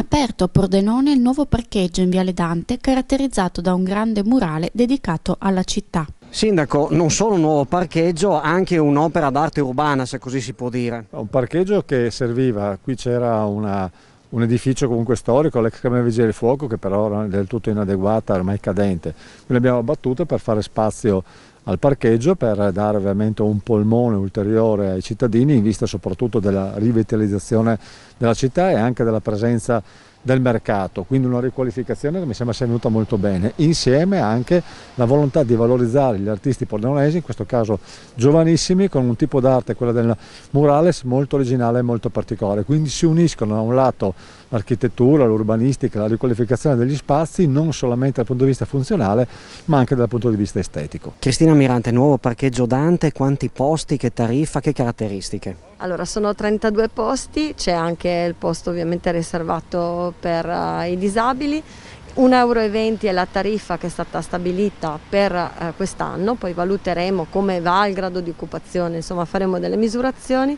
Aperto a Pordenone il nuovo parcheggio in Viale Dante caratterizzato da un grande murale dedicato alla città. Sindaco, non solo un nuovo parcheggio, anche un'opera d'arte urbana, se così si può dire. Un parcheggio che serviva, qui c'era una, un edificio comunque storico, l'ex Camera Vigile del Fuoco, che però era del tutto inadeguata, ormai cadente. Quindi abbiamo abbattuto per fare spazio al parcheggio per dare ovviamente un polmone ulteriore ai cittadini in vista soprattutto della rivitalizzazione della città e anche della presenza del mercato, quindi una riqualificazione che mi sembra sia venuta molto bene, insieme anche la volontà di valorizzare gli artisti pordenonesi, in questo caso giovanissimi, con un tipo d'arte, quella del murales, molto originale e molto particolare, quindi si uniscono da un lato l'architettura, l'urbanistica, la riqualificazione degli spazi, non solamente dal punto di vista funzionale, ma anche dal punto di vista estetico. Cristina Mirante, nuovo parcheggio Dante, quanti posti, che tariffa, che caratteristiche? Allora, sono 32 posti, c'è anche il posto ovviamente riservato per uh, i disabili, 1,20 euro è la tariffa che è stata stabilita per uh, quest'anno, poi valuteremo come va il grado di occupazione, insomma faremo delle misurazioni.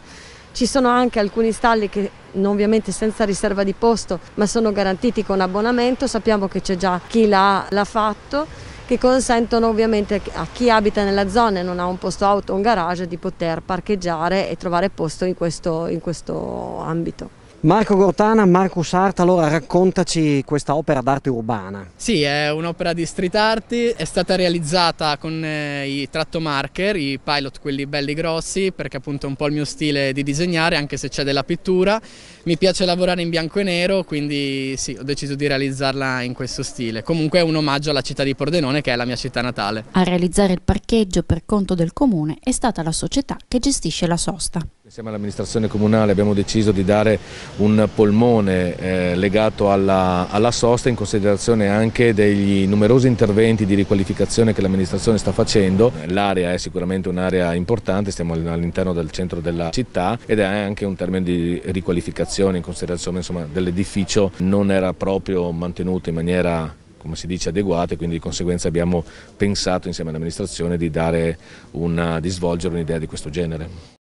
Ci sono anche alcuni stalli che ovviamente senza riserva di posto ma sono garantiti con abbonamento, sappiamo che c'è già chi l'ha fatto che consentono ovviamente a chi abita nella zona e non ha un posto auto o un garage di poter parcheggiare e trovare posto in questo, in questo ambito. Marco Gortana, Marco Sarta, allora raccontaci questa opera d'arte urbana. Sì, è un'opera di street art, è stata realizzata con eh, i tratto marker, i pilot quelli belli grossi, perché appunto è un po' il mio stile di disegnare, anche se c'è della pittura. Mi piace lavorare in bianco e nero, quindi sì, ho deciso di realizzarla in questo stile. Comunque è un omaggio alla città di Pordenone, che è la mia città natale. A realizzare il parcheggio per conto del comune è stata la società che gestisce la sosta. Insieme all'amministrazione comunale abbiamo deciso di dare un polmone eh, legato alla, alla, sosta in considerazione anche degli numerosi interventi di riqualificazione che l'amministrazione sta facendo. L'area è sicuramente un'area importante, stiamo all'interno del centro della città ed è anche un termine di riqualificazione in considerazione dell'edificio non era proprio mantenuto in maniera come si dice, adeguate, quindi di conseguenza abbiamo pensato insieme all'amministrazione di, di svolgere un'idea di questo genere.